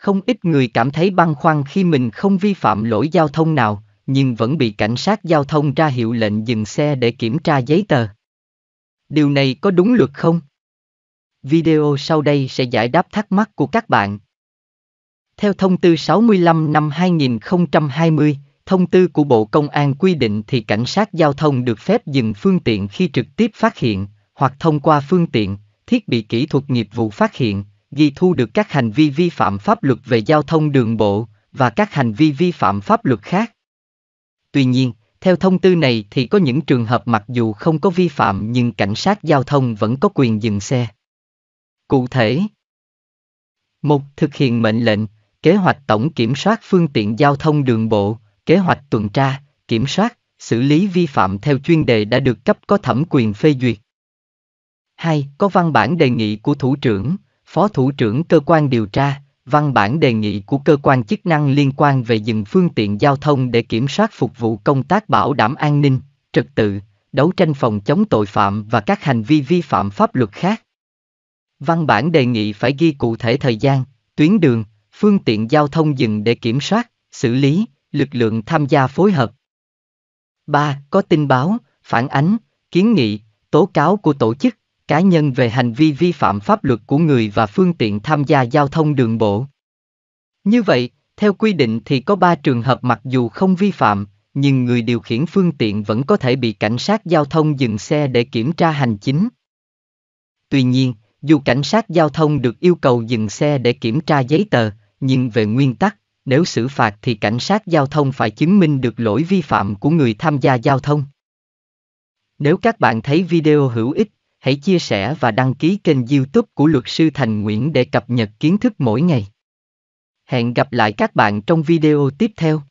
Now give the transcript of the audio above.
Không ít người cảm thấy băn khoăn khi mình không vi phạm lỗi giao thông nào, nhưng vẫn bị cảnh sát giao thông ra hiệu lệnh dừng xe để kiểm tra giấy tờ. Điều này có đúng luật không? Video sau đây sẽ giải đáp thắc mắc của các bạn. Theo thông tư 65 năm 2020, thông tư của Bộ Công an quy định thì cảnh sát giao thông được phép dừng phương tiện khi trực tiếp phát hiện, hoặc thông qua phương tiện, thiết bị kỹ thuật nghiệp vụ phát hiện, ghi thu được các hành vi vi phạm pháp luật về giao thông đường bộ và các hành vi vi phạm pháp luật khác. Tuy nhiên, theo thông tư này thì có những trường hợp mặc dù không có vi phạm nhưng cảnh sát giao thông vẫn có quyền dừng xe. Cụ thể, một Thực hiện mệnh lệnh, kế hoạch tổng kiểm soát phương tiện giao thông đường bộ, kế hoạch tuần tra, kiểm soát, xử lý vi phạm theo chuyên đề đã được cấp có thẩm quyền phê duyệt. 2. Có văn bản đề nghị của Thủ trưởng, Phó Thủ trưởng Cơ quan Điều tra, văn bản đề nghị của cơ quan chức năng liên quan về dừng phương tiện giao thông để kiểm soát phục vụ công tác bảo đảm an ninh, trật tự, đấu tranh phòng chống tội phạm và các hành vi vi phạm pháp luật khác. Văn bản đề nghị phải ghi cụ thể thời gian, tuyến đường, phương tiện giao thông dừng để kiểm soát, xử lý, lực lượng tham gia phối hợp. 3. Có tin báo, phản ánh, kiến nghị, tố cáo của tổ chức, cá nhân về hành vi vi phạm pháp luật của người và phương tiện tham gia giao thông đường bộ. Như vậy, theo quy định thì có 3 trường hợp mặc dù không vi phạm, nhưng người điều khiển phương tiện vẫn có thể bị cảnh sát giao thông dừng xe để kiểm tra hành chính. Tuy nhiên, dù cảnh sát giao thông được yêu cầu dừng xe để kiểm tra giấy tờ, nhưng về nguyên tắc, nếu xử phạt thì cảnh sát giao thông phải chứng minh được lỗi vi phạm của người tham gia giao thông. Nếu các bạn thấy video hữu ích hãy chia sẻ và đăng ký kênh youtube của luật sư Thành Nguyễn để cập nhật kiến thức mỗi ngày. Hẹn gặp lại các bạn trong video tiếp theo.